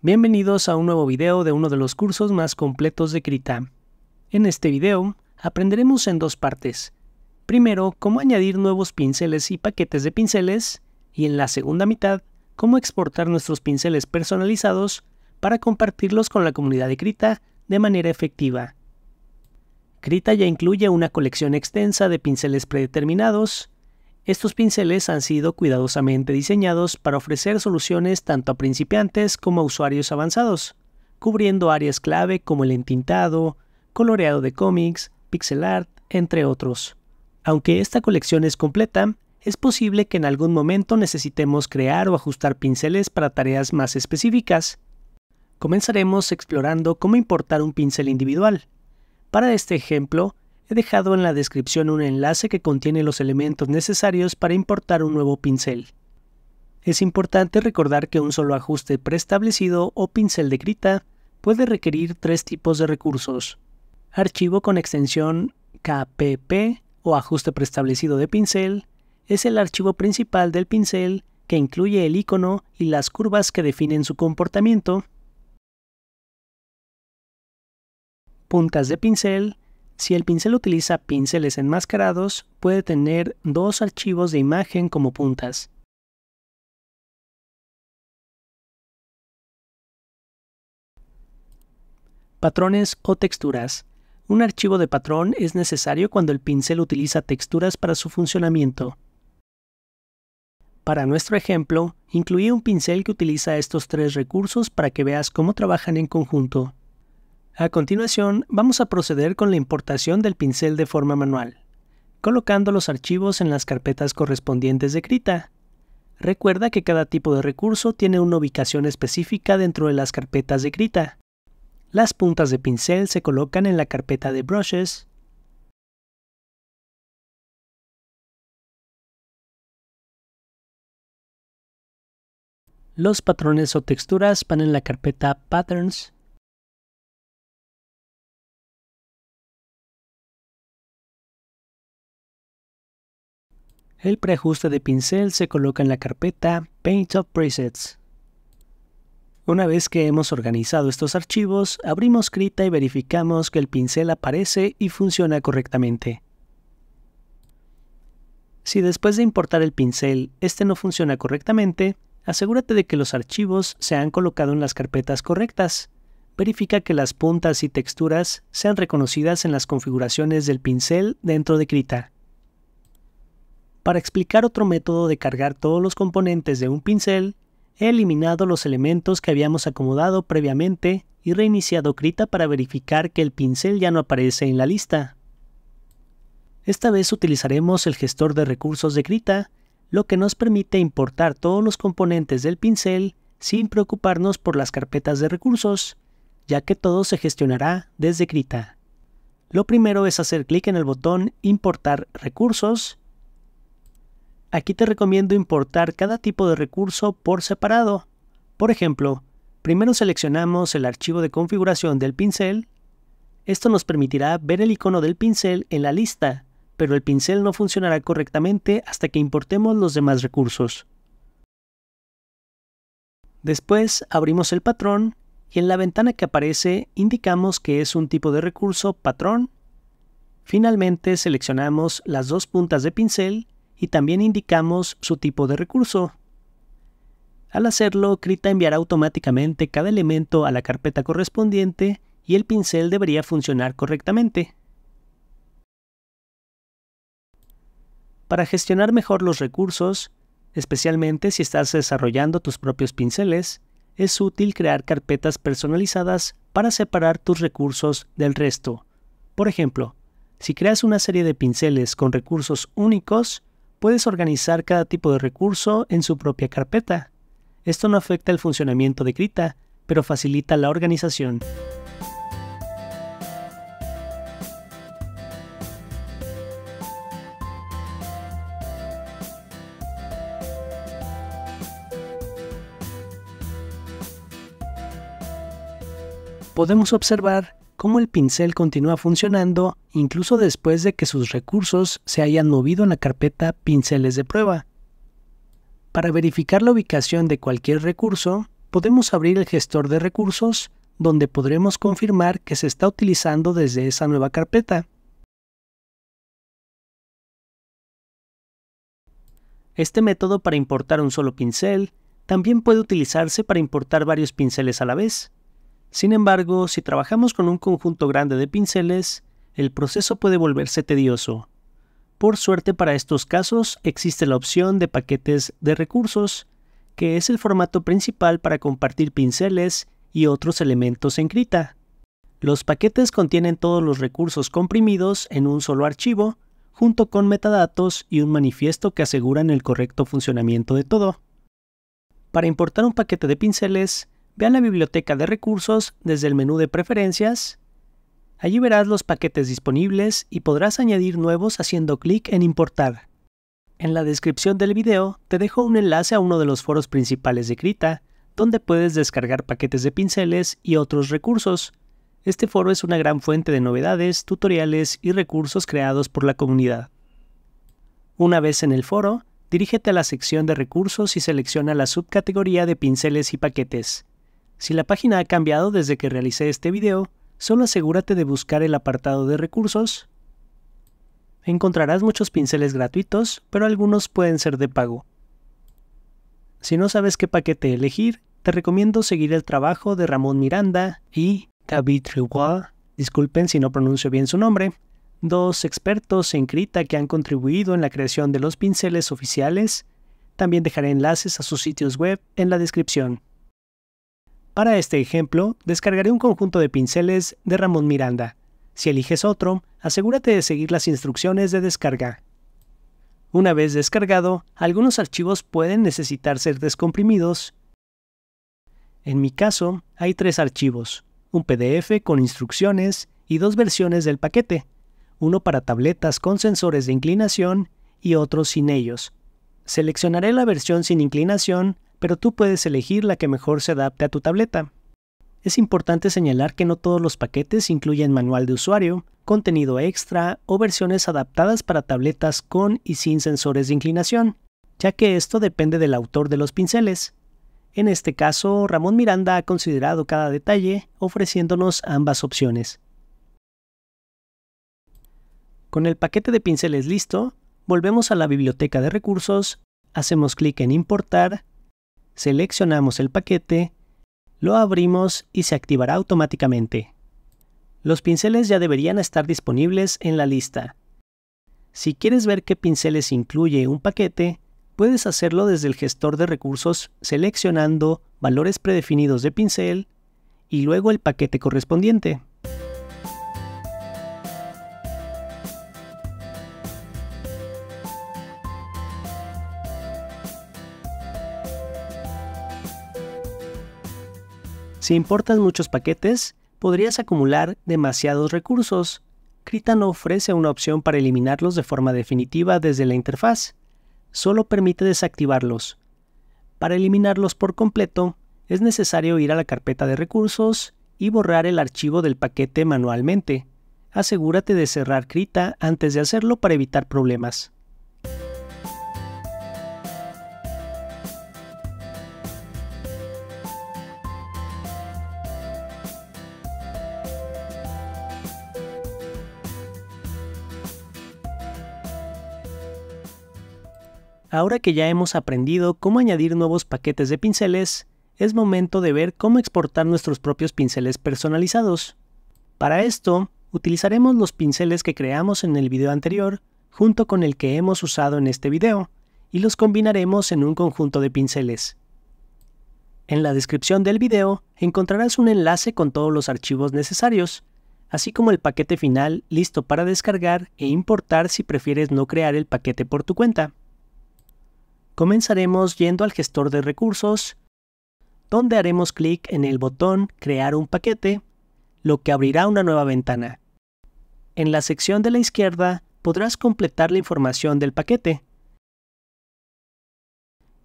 Bienvenidos a un nuevo video de uno de los cursos más completos de Krita. En este video aprenderemos en dos partes. Primero, cómo añadir nuevos pinceles y paquetes de pinceles, y en la segunda mitad, cómo exportar nuestros pinceles personalizados para compartirlos con la comunidad de Krita de manera efectiva. Krita ya incluye una colección extensa de pinceles predeterminados, estos pinceles han sido cuidadosamente diseñados para ofrecer soluciones tanto a principiantes como a usuarios avanzados, cubriendo áreas clave como el entintado, coloreado de cómics, pixel art, entre otros. Aunque esta colección es completa, es posible que en algún momento necesitemos crear o ajustar pinceles para tareas más específicas. Comenzaremos explorando cómo importar un pincel individual. Para este ejemplo, He dejado en la descripción un enlace que contiene los elementos necesarios para importar un nuevo pincel. Es importante recordar que un solo ajuste preestablecido o pincel de grita puede requerir tres tipos de recursos. Archivo con extensión KPP o ajuste preestablecido de pincel es el archivo principal del pincel que incluye el icono y las curvas que definen su comportamiento. Puntas de pincel si el pincel utiliza pinceles enmascarados, puede tener dos archivos de imagen como puntas. Patrones o texturas. Un archivo de patrón es necesario cuando el pincel utiliza texturas para su funcionamiento. Para nuestro ejemplo, incluí un pincel que utiliza estos tres recursos para que veas cómo trabajan en conjunto. A continuación, vamos a proceder con la importación del pincel de forma manual, colocando los archivos en las carpetas correspondientes de Krita. Recuerda que cada tipo de recurso tiene una ubicación específica dentro de las carpetas de Krita. Las puntas de pincel se colocan en la carpeta de Brushes, Los patrones o texturas van en la carpeta Patterns El preajuste de pincel se coloca en la carpeta Paint of Presets. Una vez que hemos organizado estos archivos, abrimos Krita y verificamos que el pincel aparece y funciona correctamente. Si después de importar el pincel, este no funciona correctamente, asegúrate de que los archivos se han colocado en las carpetas correctas. Verifica que las puntas y texturas sean reconocidas en las configuraciones del pincel dentro de Krita. Para explicar otro método de cargar todos los componentes de un pincel, he eliminado los elementos que habíamos acomodado previamente y reiniciado Krita para verificar que el pincel ya no aparece en la lista. Esta vez utilizaremos el gestor de recursos de Krita, lo que nos permite importar todos los componentes del pincel sin preocuparnos por las carpetas de recursos, ya que todo se gestionará desde Krita. Lo primero es hacer clic en el botón Importar recursos Aquí te recomiendo importar cada tipo de recurso por separado. Por ejemplo, primero seleccionamos el archivo de configuración del pincel. Esto nos permitirá ver el icono del pincel en la lista, pero el pincel no funcionará correctamente hasta que importemos los demás recursos. Después abrimos el patrón y en la ventana que aparece indicamos que es un tipo de recurso patrón. Finalmente seleccionamos las dos puntas de pincel y también indicamos su tipo de recurso. Al hacerlo, Krita enviará automáticamente cada elemento a la carpeta correspondiente y el pincel debería funcionar correctamente. Para gestionar mejor los recursos, especialmente si estás desarrollando tus propios pinceles, es útil crear carpetas personalizadas para separar tus recursos del resto. Por ejemplo, si creas una serie de pinceles con recursos únicos, puedes organizar cada tipo de recurso en su propia carpeta. Esto no afecta el funcionamiento de Krita, pero facilita la organización. Podemos observar cómo el pincel continúa funcionando incluso después de que sus recursos se hayan movido en la carpeta Pinceles de prueba. Para verificar la ubicación de cualquier recurso, podemos abrir el gestor de recursos donde podremos confirmar que se está utilizando desde esa nueva carpeta. Este método para importar un solo pincel también puede utilizarse para importar varios pinceles a la vez. Sin embargo, si trabajamos con un conjunto grande de pinceles, el proceso puede volverse tedioso. Por suerte para estos casos existe la opción de paquetes de recursos, que es el formato principal para compartir pinceles y otros elementos en Krita. Los paquetes contienen todos los recursos comprimidos en un solo archivo, junto con metadatos y un manifiesto que aseguran el correcto funcionamiento de todo. Para importar un paquete de pinceles, Ve a la biblioteca de recursos desde el menú de preferencias. Allí verás los paquetes disponibles y podrás añadir nuevos haciendo clic en importar. En la descripción del video te dejo un enlace a uno de los foros principales de Krita, donde puedes descargar paquetes de pinceles y otros recursos. Este foro es una gran fuente de novedades, tutoriales y recursos creados por la comunidad. Una vez en el foro, dirígete a la sección de recursos y selecciona la subcategoría de pinceles y paquetes. Si la página ha cambiado desde que realicé este video, solo asegúrate de buscar el apartado de recursos. Encontrarás muchos pinceles gratuitos, pero algunos pueden ser de pago. Si no sabes qué paquete elegir, te recomiendo seguir el trabajo de Ramón Miranda y David Trubois, disculpen si no pronuncio bien su nombre, dos expertos en Krita que han contribuido en la creación de los pinceles oficiales. También dejaré enlaces a sus sitios web en la descripción. Para este ejemplo, descargaré un conjunto de pinceles de Ramón Miranda. Si eliges otro, asegúrate de seguir las instrucciones de descarga. Una vez descargado, algunos archivos pueden necesitar ser descomprimidos. En mi caso, hay tres archivos, un PDF con instrucciones y dos versiones del paquete, uno para tabletas con sensores de inclinación y otro sin ellos. Seleccionaré la versión sin inclinación pero tú puedes elegir la que mejor se adapte a tu tableta. Es importante señalar que no todos los paquetes incluyen manual de usuario, contenido extra o versiones adaptadas para tabletas con y sin sensores de inclinación, ya que esto depende del autor de los pinceles. En este caso, Ramón Miranda ha considerado cada detalle, ofreciéndonos ambas opciones. Con el paquete de pinceles listo, volvemos a la biblioteca de recursos, hacemos clic en Importar seleccionamos el paquete, lo abrimos y se activará automáticamente. Los pinceles ya deberían estar disponibles en la lista. Si quieres ver qué pinceles incluye un paquete, puedes hacerlo desde el gestor de recursos seleccionando valores predefinidos de pincel y luego el paquete correspondiente. Si importas muchos paquetes, podrías acumular demasiados recursos. Krita no ofrece una opción para eliminarlos de forma definitiva desde la interfaz, solo permite desactivarlos. Para eliminarlos por completo, es necesario ir a la carpeta de recursos y borrar el archivo del paquete manualmente. Asegúrate de cerrar Krita antes de hacerlo para evitar problemas. Ahora que ya hemos aprendido cómo añadir nuevos paquetes de pinceles, es momento de ver cómo exportar nuestros propios pinceles personalizados. Para esto, utilizaremos los pinceles que creamos en el video anterior junto con el que hemos usado en este video y los combinaremos en un conjunto de pinceles. En la descripción del video encontrarás un enlace con todos los archivos necesarios, así como el paquete final listo para descargar e importar si prefieres no crear el paquete por tu cuenta. Comenzaremos yendo al gestor de recursos, donde haremos clic en el botón Crear un paquete, lo que abrirá una nueva ventana. En la sección de la izquierda podrás completar la información del paquete,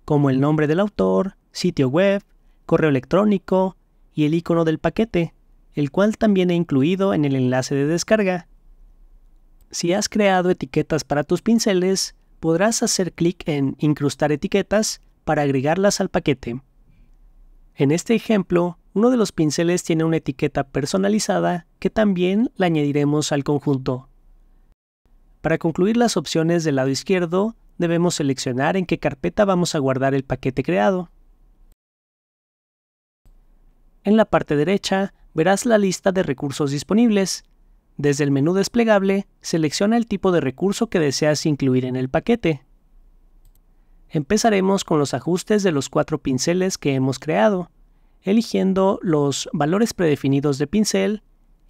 como el nombre del autor, sitio web, correo electrónico y el icono del paquete, el cual también he incluido en el enlace de descarga. Si has creado etiquetas para tus pinceles, podrás hacer clic en Incrustar etiquetas para agregarlas al paquete. En este ejemplo, uno de los pinceles tiene una etiqueta personalizada que también la añadiremos al conjunto. Para concluir las opciones del lado izquierdo, debemos seleccionar en qué carpeta vamos a guardar el paquete creado. En la parte derecha verás la lista de recursos disponibles. Desde el menú desplegable, selecciona el tipo de recurso que deseas incluir en el paquete. Empezaremos con los ajustes de los cuatro pinceles que hemos creado, eligiendo los valores predefinidos de pincel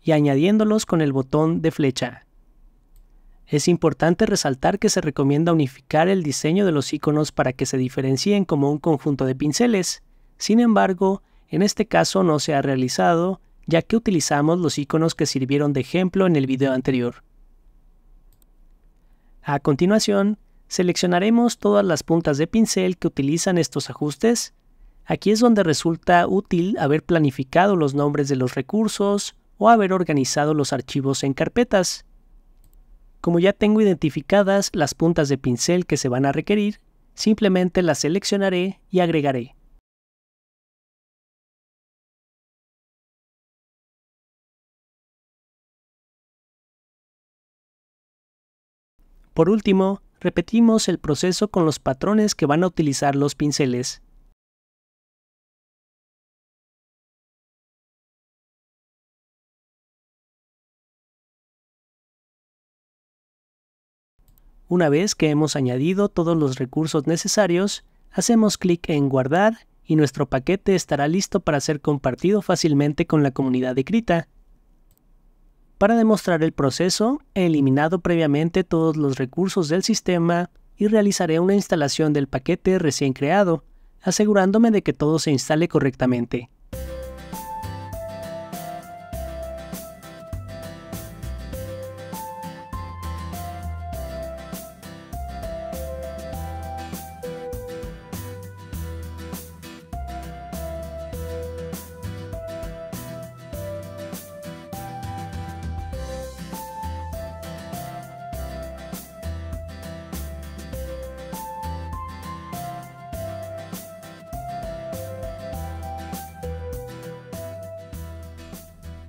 y añadiéndolos con el botón de flecha. Es importante resaltar que se recomienda unificar el diseño de los iconos para que se diferencien como un conjunto de pinceles. Sin embargo, en este caso no se ha realizado ya que utilizamos los iconos que sirvieron de ejemplo en el video anterior. A continuación, seleccionaremos todas las puntas de pincel que utilizan estos ajustes. Aquí es donde resulta útil haber planificado los nombres de los recursos o haber organizado los archivos en carpetas. Como ya tengo identificadas las puntas de pincel que se van a requerir, simplemente las seleccionaré y agregaré. Por último, repetimos el proceso con los patrones que van a utilizar los pinceles. Una vez que hemos añadido todos los recursos necesarios, hacemos clic en Guardar y nuestro paquete estará listo para ser compartido fácilmente con la comunidad de Krita para demostrar el proceso, he eliminado previamente todos los recursos del sistema y realizaré una instalación del paquete recién creado, asegurándome de que todo se instale correctamente.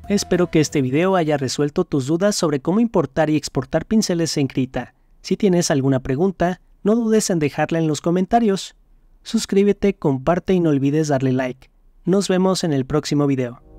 Espero que este video haya resuelto tus dudas sobre cómo importar y exportar pinceles en Krita. Si tienes alguna pregunta, no dudes en dejarla en los comentarios. Suscríbete, comparte y no olvides darle like. Nos vemos en el próximo video.